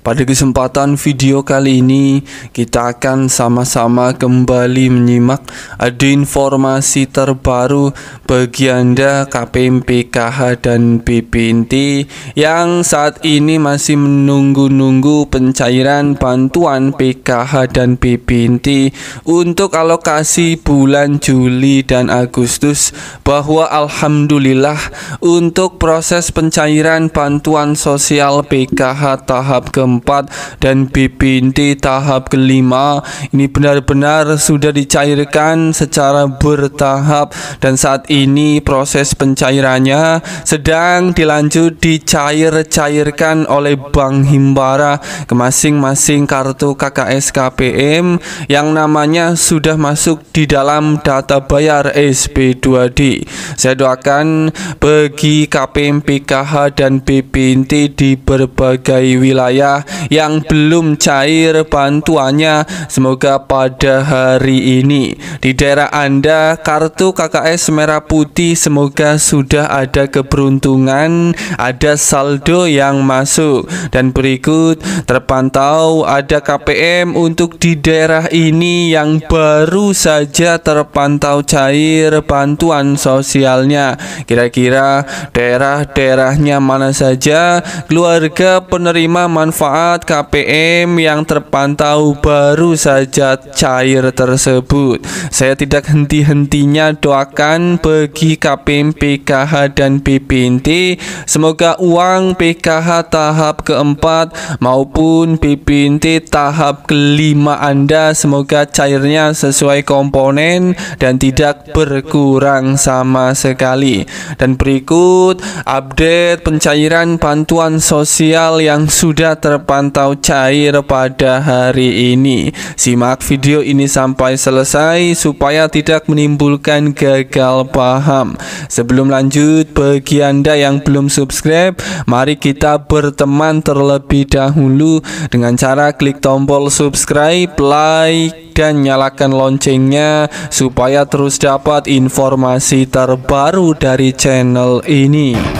Pada kesempatan video kali ini, kita akan sama-sama kembali menyimak ada informasi terbaru bagi Anda KPM PKH dan BPNT yang saat ini masih menunggu-nunggu pencairan bantuan PKH dan BPNT untuk alokasi bulan Juli dan Agustus bahwa Alhamdulillah untuk proses pencairan bantuan sosial PKH tahap ke keempat dan BPNT tahap kelima ini benar-benar sudah dicairkan secara bertahap dan saat ini proses pencairannya sedang dilanjut dicair-cairkan oleh Bank Himbara ke masing-masing kartu KKS KPM yang namanya sudah masuk di dalam data bayar SP2D. Saya doakan bagi KPM PKH dan BPNT di berbagai wilayah yang belum cair bantuannya semoga pada hari ini di daerah Anda kartu KKS merah putih semoga sudah ada keberuntungan ada saldo yang masuk dan berikut terpantau ada KPM untuk di daerah ini yang baru saja terpantau cair bantuan sosialnya kira-kira daerah-daerahnya mana saja keluarga penerima manfaat manfaat KPM yang terpantau baru saja cair tersebut. Saya tidak henti-hentinya doakan bagi KPM PKH dan BPNT semoga uang PKH tahap keempat maupun BPNT tahap kelima Anda semoga cairnya sesuai komponen dan tidak berkurang sama sekali. Dan berikut update pencairan bantuan sosial yang sudah ter terpantau cair pada hari ini. Simak video ini sampai selesai supaya tidak menimbulkan gagal paham. Sebelum lanjut, bagi Anda yang belum subscribe, mari kita berteman terlebih dahulu dengan cara klik tombol subscribe, like, dan nyalakan loncengnya supaya terus dapat informasi terbaru dari channel ini.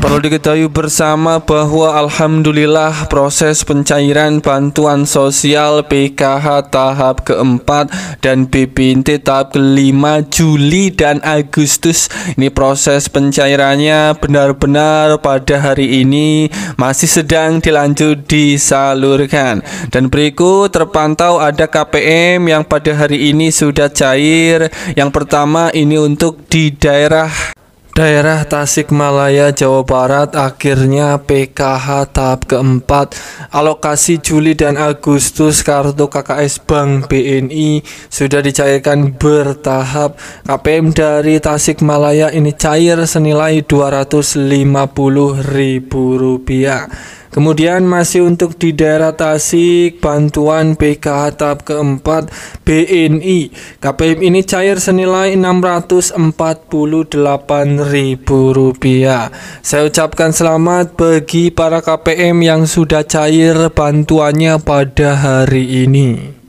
Perlu diketahui bersama bahwa Alhamdulillah proses pencairan bantuan sosial PKH tahap keempat dan BPNT tahap kelima Juli dan Agustus ini proses pencairannya benar-benar pada hari ini masih sedang dilanjut disalurkan dan berikut terpantau ada KPM yang pada hari ini sudah cair yang pertama ini untuk di daerah Daerah Tasikmalaya, Jawa Barat akhirnya PKH tahap keempat Alokasi Juli dan Agustus kartu KKS Bank BNI sudah dicairkan bertahap KPM dari Tasikmalaya ini cair senilai Rp250.000. rupiah Kemudian masih untuk di daerah Tasik, bantuan PKH tahap keempat BNI. KPM ini cair senilai Rp648.000. Saya ucapkan selamat bagi para KPM yang sudah cair bantuannya pada hari ini.